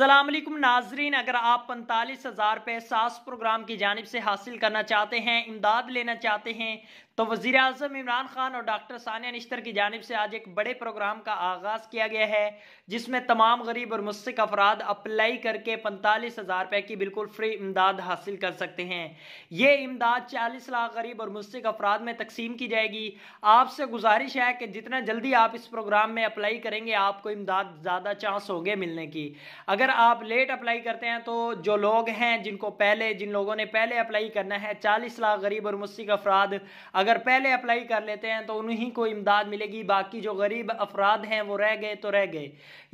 सलामकुम नाजरीन अगर आप पैंतालीस हज़ार रुपये सास प्रोग्राम की जानब से हासिल करना चाहते हैं इमदाद लेना चाहते हैं तो वजी अजम इमरान खान और डॉक्टर सानिया निश्तर की जानब से आज एक बड़े प्रोग्राम का आगाज़ किया गया है जिसमें तमाम गरीब और मुस्क अफराद अप्लाई करके पैंतालीस हज़ार रुपए की बिल्कुल फ्री इमदाद हासिल कर सकते हैं ये इमदाद चालीस लाख गरीब और मुस्क अफराद में तकसीम की जाएगी आपसे गुजारिश है कि जितना जल्दी आप इस प्रोग्राम में अप्लाई करेंगे आपको इमदाद ज़्यादा चांस होंगे मिलने की अगर आप लेट अप्लाई करते हैं तो जो लोग हैं जिनको पहले जिन लोगों ने पहले अप्लाई करना है चालीस लाख गरीब और मुस्क अफराद अगर पहले अप्लाई कर लेते हैं तो उन्हीं को इमदाद मिलेगी बाकी जो गरीब अफराद हैं वो रह गए तो रह गए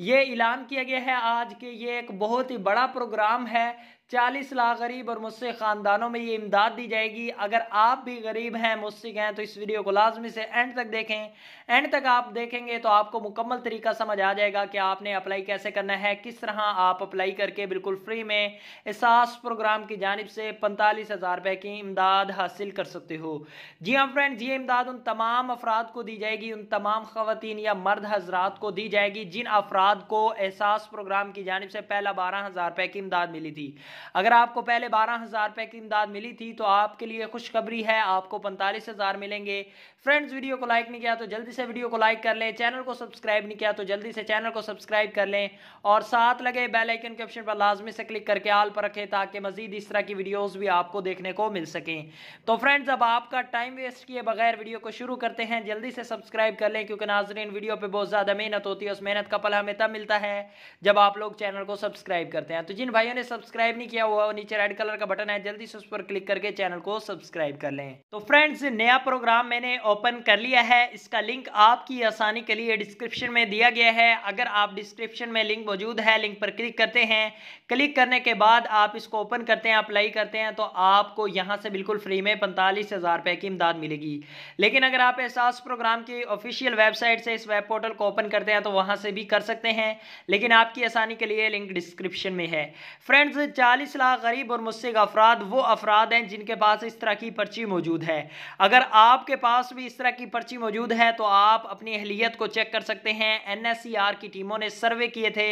ये ऐलान किया गया है आज के ये एक बहुत ही बड़ा प्रोग्राम है चालीस लाख गरीब और मुझसे ख़ानदानों में ये इमदाद दी जाएगी अगर आप भी गरीब हैं मुस्सिक हैं तो इस वीडियो को लाजमी से एंड तक देखें एंड तक आप देखेंगे तो आपको मुकम्मल तरीका समझ आ जाएगा कि आपने अप्लाई कैसे करना है किस तरह आप अप्लाई करके बिल्कुल फ्री में एहसास प्रोग्राम की जानब से पैंतालीस हज़ार रुपये की इमदाद हासिल कर सकते हो जी हाँ फ्रेंड ये इमदाद उन तमाम अफराद को दी जाएगी उन तमाम खातन या मर्द हजरात को दी जाएगी जिन अफराद को एहसास प्रोग्राम की जानब से पहला बारह हज़ार रुपये की इमदाद मिली थी अगर आपको पहले बारह हज़ार रुपये की इमदाद मिली थी तो आपके लिए खुशखबरी है आपको पैंतालीस हज़ार मिलेंगे फ्रेंड्स वीडियो को लाइक नहीं किया तो जल्दी से वीडियो को लाइक कर लें चैनल को सब्सक्राइब नहीं किया तो जल्दी से चैनल को सब्सक्राइब कर लें और साथ लगे बेलाइकन के ऑप्शन पर लाजमी से क्लिक करके आल पर रखें ताकि मजीद इस तरह की वीडियोज़ भी आपको देखने को मिल सकें तो फ्रेंड्स अब आपका टाइम वेस्ट किए बगैर वीडियो को शुरू करते हैं जल्दी से सब्सक्राइब कर लें क्योंकि नाजरीन वीडियो पर बहुत ज़्यादा मेहनत होती है उस मेहनत का फल हमें तब मिलता है जब आप लोग चैनल को सब्सक्राइब करते हैं तो जिन भाइयों ने सब्सक्राइब नहीं किया हुआ और नीचे रेड कलर का बटन है जल्दी से उस पर क्लिक करके चैनल को सब्सक्राइब कर लें तो फ्रेंड्स नया प्रोग्राम मैंने ओपन कर लिया है इसका लिंक आपकी आसानी के लिए डिस्क्रिप्शन में दिया गया है अगर आप डिस्क्रिप्शन में लिंक मौजूद है लिंक पर क्लिक करते हैं क्लिक करने के बाद आप इसको ओपन करते हैं अप्लाई करते हैं तो आपको यहाँ से बिल्कुल फ्री में पैंतालीस हज़ार रुपये की इमदाद मिलेगी लेकिन अगर आप एहसास प्रोग्राम की ऑफिशियल वेबसाइट से इस वेब पोर्टल को ओपन करते हैं तो वहाँ से भी कर सकते हैं लेकिन आपकी आसानी के लिए लिंक डिस्क्रिप्शन में है फ्रेंड्स चार चालीस लाख गरीब और मुस्क अफराद वो अफराद हैं जिनके पास इस तरह की पर्ची मौजूद है अगर आपके पास भी इस तरह की पर्ची मौजूद है तो आप अपनी अहलीत को चेक कर सकते हैं एन की टीमों ने सर्वे किए थे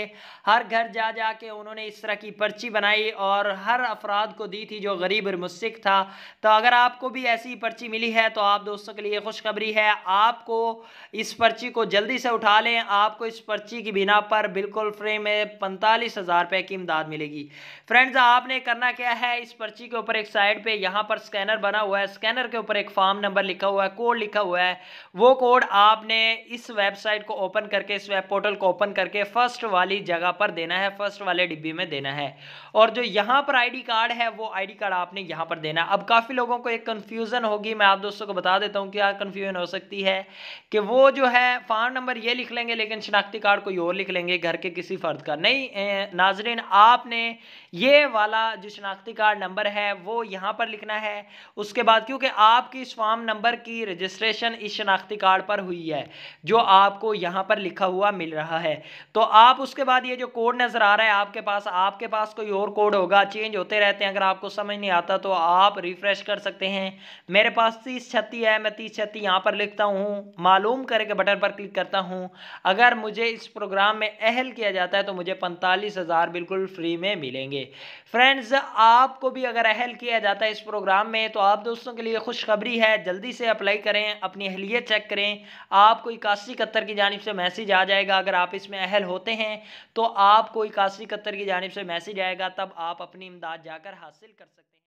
हर घर जा जा के उन्होंने इस तरह की पर्ची बनाई और हर अफराद को दी थी जो गरीब और मुस्क था तो अगर आपको भी ऐसी पर्ची मिली है तो आप दोस्तों के लिए खुशखबरी है आपको इस पर्ची को जल्दी से उठा लें आपको इस पर्ची की बिना पर बिल्कुल फ्री में पैंतालीस हज़ार रुपये की इमदाद मिलेगी फ्रेंड्स फ्रेंड्स आपने करना क्या है इस पर्ची के ऊपर एक साइड पे यहाँ पर स्कैनर बना हुआ है स्कैनर के ऊपर एक फॉर्म नंबर लिखा हुआ है कोड लिखा हुआ है वो कोड आपने इस वेबसाइट को ओपन करके इस वेब पोर्टल को ओपन करके फर्स्ट वाली जगह पर देना है फर्स्ट वाले डिब्बी में देना है और जो यहाँ पर आई कार्ड है वो आई कार्ड आपने यहाँ पर देना अब काफ़ी लोगों को एक कन्फ्यूज़न होगी मैं आप दोस्तों को बता देता हूँ क्या हाँ, कन्फ्यूजन हो सकती है कि वो जो है फॉर्म नंबर ये लिख लेंगे लेकिन शिनाख्ती कार्ड कोई और लिख लेंगे घर के किसी फर्द का नहीं नाजरीन आपने ये वाला जो शनाख्ती कार्ड नंबर है वो यहाँ पर लिखना है उसके बाद क्योंकि आपकी इस फॉर्म नंबर की रजिस्ट्रेशन इस शनाख्ती कार्ड पर हुई है जो आपको यहाँ पर लिखा हुआ मिल रहा है तो आप उसके बाद ये जो कोड नज़र आ रहा है आपके पास आपके पास कोई और कोड होगा चेंज होते रहते हैं अगर आपको समझ नहीं आता तो आप रिफ़्रेश कर सकते हैं मेरे पास तीस छत्ती है मैं तीस छत्ती यहाँ पर लिखता हूँ मालूम करके बटन पर क्लिक करता हूँ अगर मुझे इस प्रोग्राम में अहल किया जाता है तो मुझे पैंतालीस हज़ार बिल्कुल फ्री में मिलेंगे फ्रेंड्स आपको भी अगर अहल किया जाता है इस प्रोग्राम में तो आप दोस्तों के लिए खुशखबरी है जल्दी से अप्लाई करें अपनी अहलियत चेक करें आपको इक्यासी कत्तर की जानब से मैसेज आ जाएगा अगर आप इसमें अहल होते हैं तो आपको इक्यासी कत्तर की जानब से मैसेज आएगा तब आप अपनी इमदाद जाकर हासिल कर सकते हैं